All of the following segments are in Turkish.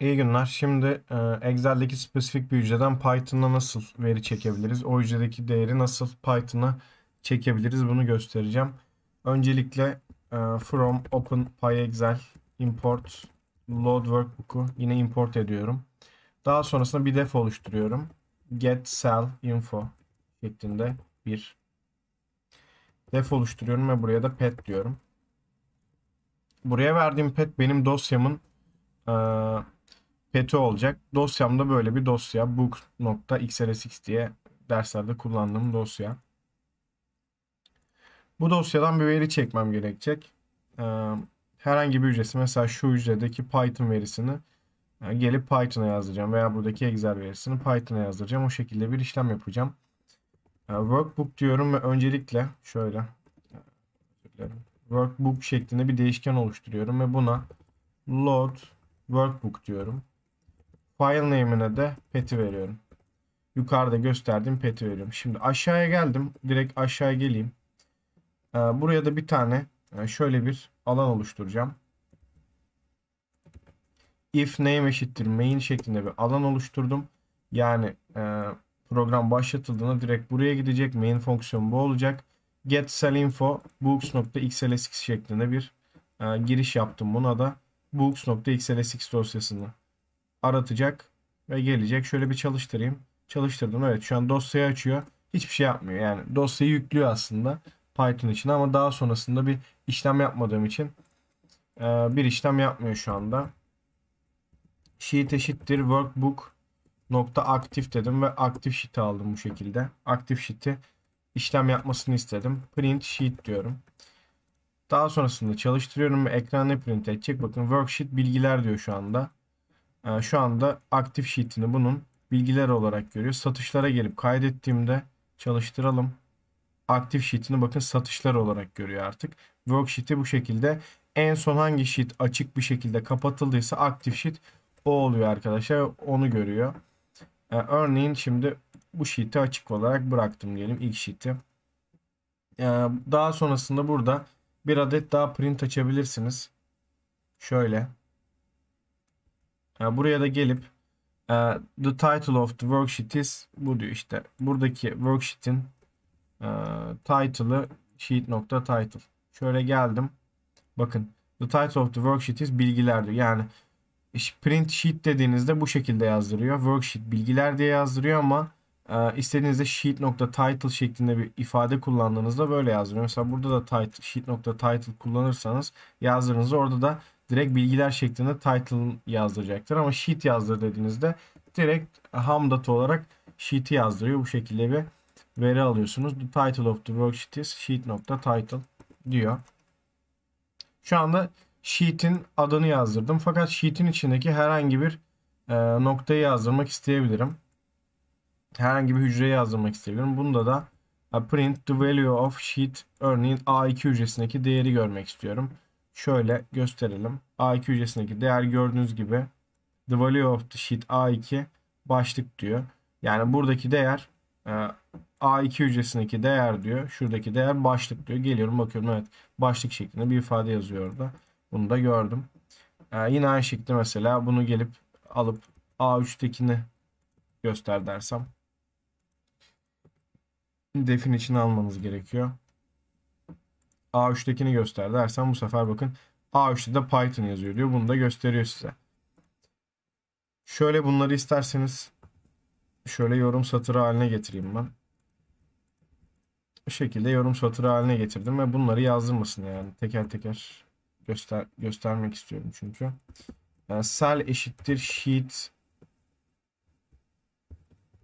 İyi günler. Şimdi e, Excel'deki spesifik bir hücreden Python'a nasıl veri çekebiliriz? O hücredeki değeri nasıl Python'a çekebiliriz? Bunu göstereceğim. Öncelikle e, from open pyexcel import load workbook'u yine import ediyorum. Daha sonrasında bir def oluşturuyorum. Get cell info şeklinde bir def oluşturuyorum ve buraya da pet diyorum. Buraya verdiğim pet benim dosyamın e, peti olacak. Dosyamda böyle bir dosya. book.xlsx diye derslerde kullandığım dosya. Bu dosyadan bir veri çekmem gerekecek. Ee, herhangi bir ücresi mesela şu hücredeki Python verisini e, gelip Python'a yazdıracağım veya buradaki Excel verisini Python'a yazdıracağım. O şekilde bir işlem yapacağım. Ee, workbook diyorum ve öncelikle şöyle e, workbook şeklinde bir değişken oluşturuyorum ve buna load workbook diyorum. File name'ine de pet'i veriyorum. Yukarıda gösterdiğim pet'i veriyorum. Şimdi aşağıya geldim. Direkt aşağıya geleyim. Ee, buraya da bir tane e, şöyle bir alan oluşturacağım. If name eşittir main şeklinde bir alan oluşturdum. Yani e, program başlatıldığında direkt buraya gidecek. Main fonksiyon bu olacak. Get sell info books.xlsx şeklinde bir e, giriş yaptım buna da books.xlsx dosyasını aratacak ve gelecek. Şöyle bir çalıştırayım. Çalıştırdım. Evet şu an dosyayı açıyor. Hiçbir şey yapmıyor. Yani dosyayı yüklüyor aslında Python için ama daha sonrasında bir işlem yapmadığım için e, bir işlem yapmıyor şu anda. Sheet eşittir workbook nokta aktif dedim ve aktif sheet'i aldım bu şekilde. Aktif sheet'i işlem yapmasını istedim. Print sheet diyorum. Daha sonrasında çalıştırıyorum ve ekran ne print edecek? Bakın worksheet bilgiler diyor şu anda. Ee, şu anda aktif sheet'ini bunun bilgiler olarak görüyor. Satışlara gelip kaydettiğimde çalıştıralım. Aktif sheet'ini bakın satışlar olarak görüyor artık. Worksheet'i bu şekilde en son hangi sheet açık bir şekilde kapatıldıysa aktif sheet o oluyor arkadaşlar. Onu görüyor. Ee, örneğin şimdi bu sheet'i açık olarak bıraktım diyelim ilk sheet'i. Ee, daha sonrasında burada bir adet daha print açabilirsiniz. Şöyle buraya da gelip e, the title of the worksheet is bu diyor işte. Buradaki worksheet'in e, title'ı sheet.title. Şöyle geldim. Bakın the title of the worksheet is bilgiler diyor. Yani print sheet dediğinizde bu şekilde yazdırıyor. Worksheet bilgiler diye yazdırıyor ama e, istediğinizde sheet.title şeklinde bir ifade kullandığınızda böyle yazdırıyor. Mesela burada da title sheet.title kullanırsanız yazdığınızda orada da direkt bilgiler şeklinde title yazdıracaktır. Ama sheet yazdır dediğinizde direkt ham data olarak sheet'i yazdırıyor. Bu şekilde bir veri alıyorsunuz. The title of the worksheet is sheet.title diyor. Şu anda sheet'in adını yazdırdım. Fakat sheet'in içindeki herhangi bir e, noktayı yazdırmak isteyebilirim. Herhangi bir hücreyi yazdırmak isteyebilirim. Bunda da e, print the value of sheet örneğin A2 hücresindeki değeri görmek istiyorum şöyle gösterelim. A2 hücresindeki değer gördüğünüz gibi the value of the sheet A2 başlık diyor. Yani buradaki değer e, A2 hücresindeki değer diyor. Şuradaki değer başlık diyor. Geliyorum bakıyorum evet başlık şeklinde bir ifade yazıyor orada. Bunu da gördüm. E, yine aynı şekilde mesela bunu gelip alıp A3'tekini göster dersem definition almanız gerekiyor. A3'tekini göster dersen bu sefer bakın A3'te de Python yazıyor diyor. Bunu da gösteriyor size. Şöyle bunları isterseniz şöyle yorum satırı haline getireyim ben. Bu şekilde yorum satırı haline getirdim ve bunları yazdırmasın yani teker teker göster göstermek istiyorum çünkü. Yani cell eşittir sheet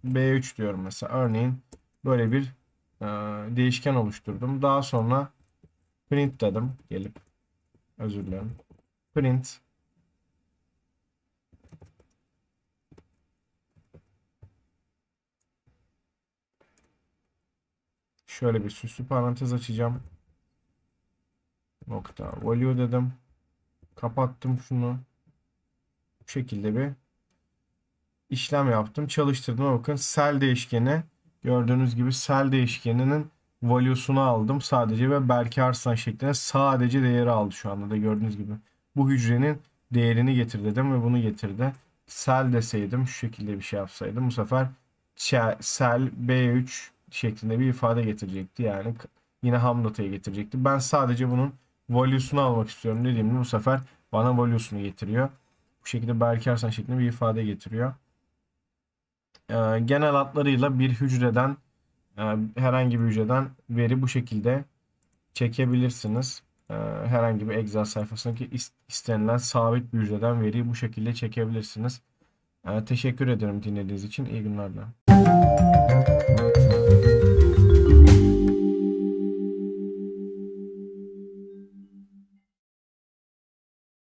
B3 diyorum mesela. Örneğin böyle bir e, değişken oluşturdum. Daha sonra Print dedim gelip. Özür dilerim. Print. Şöyle bir süslü parantez açacağım. Nokta value dedim. Kapattım şunu. Bu şekilde bir işlem yaptım. Çalıştırdım. Bakın sel değişkeni. Gördüğünüz gibi sel değişkeninin value'sunu aldım sadece ve Berke Arslan şeklinde sadece değeri aldı şu anda da gördüğünüz gibi. Bu hücrenin değerini getirdi dedim ve bunu getirdi. Sel deseydim şu şekilde bir şey yapsaydım bu sefer sel B3 şeklinde bir ifade getirecekti. Yani yine ham datayı getirecekti. Ben sadece bunun value'sunu almak istiyorum dediğimde bu sefer bana value'sunu getiriyor. Bu şekilde Berke Arslan şeklinde bir ifade getiriyor. Ee, genel hatlarıyla bir hücreden ee, herhangi bir hücreden veri bu şekilde çekebilirsiniz. Ee, herhangi bir Excel sayfasındaki istenilen sabit bir hücreden veriyi bu şekilde çekebilirsiniz. Ee, teşekkür ederim dinlediğiniz için. İyi günler dilerim.